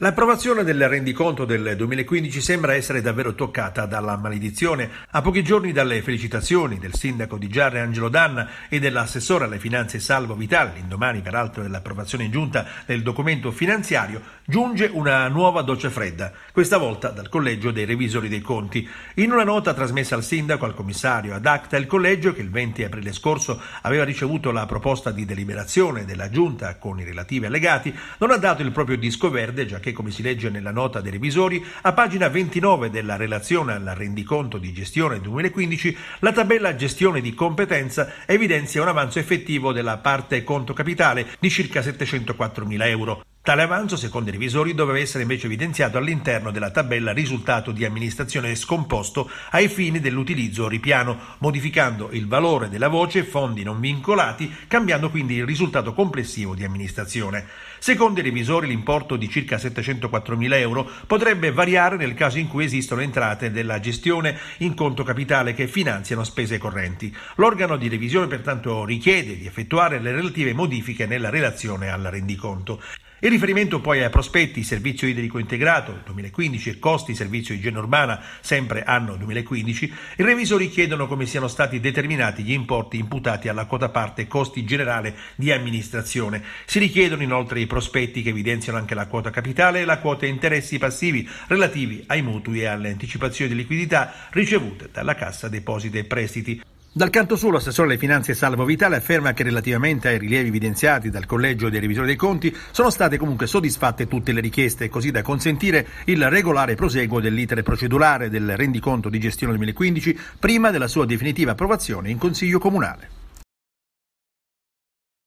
L'approvazione del rendiconto del 2015 sembra essere davvero toccata dalla maledizione. A pochi giorni dalle felicitazioni del sindaco di Giarre Angelo Danna e dell'assessore alle finanze Salvo Vitale, l'indomani peraltro dell'approvazione in giunta del documento finanziario, giunge una nuova doccia fredda, questa volta dal Collegio dei Revisori dei Conti. In una nota trasmessa al sindaco, al commissario, ad acta, il collegio che il 20 aprile scorso aveva ricevuto la proposta di deliberazione della giunta con i relativi allegati, non ha dato il proprio disco verde, già che perché, come si legge nella nota dei revisori, a pagina 29 della relazione al rendiconto di gestione 2015, la tabella gestione di competenza evidenzia un avanzo effettivo della parte conto capitale di circa 704.000 euro. Tale avanzo, secondo i revisori, doveva essere invece evidenziato all'interno della tabella risultato di amministrazione scomposto ai fini dell'utilizzo ripiano, modificando il valore della voce fondi non vincolati, cambiando quindi il risultato complessivo di amministrazione. Secondo i revisori, l'importo di circa 704.000 euro potrebbe variare nel caso in cui esistono entrate della gestione in conto capitale che finanziano spese correnti. L'organo di revisione pertanto richiede di effettuare le relative modifiche nella relazione al rendiconto. Il riferimento poi a prospetti, servizio idrico integrato 2015 e costi servizio igiene urbana sempre anno 2015, i revisori chiedono come siano stati determinati gli importi imputati alla quota parte costi generale di amministrazione. Si richiedono inoltre i prospetti che evidenziano anche la quota capitale e la quota interessi passivi relativi ai mutui e alle anticipazioni di liquidità ricevute dalla Cassa Depositi e Prestiti. Dal canto suo, l'assessore alle finanze Salvo Vitale afferma che relativamente ai rilievi evidenziati dal Collegio dei Revisori dei Conti sono state comunque soddisfatte tutte le richieste, così da consentire il regolare proseguo dell'itere procedurale del rendiconto di gestione 2015 prima della sua definitiva approvazione in Consiglio Comunale.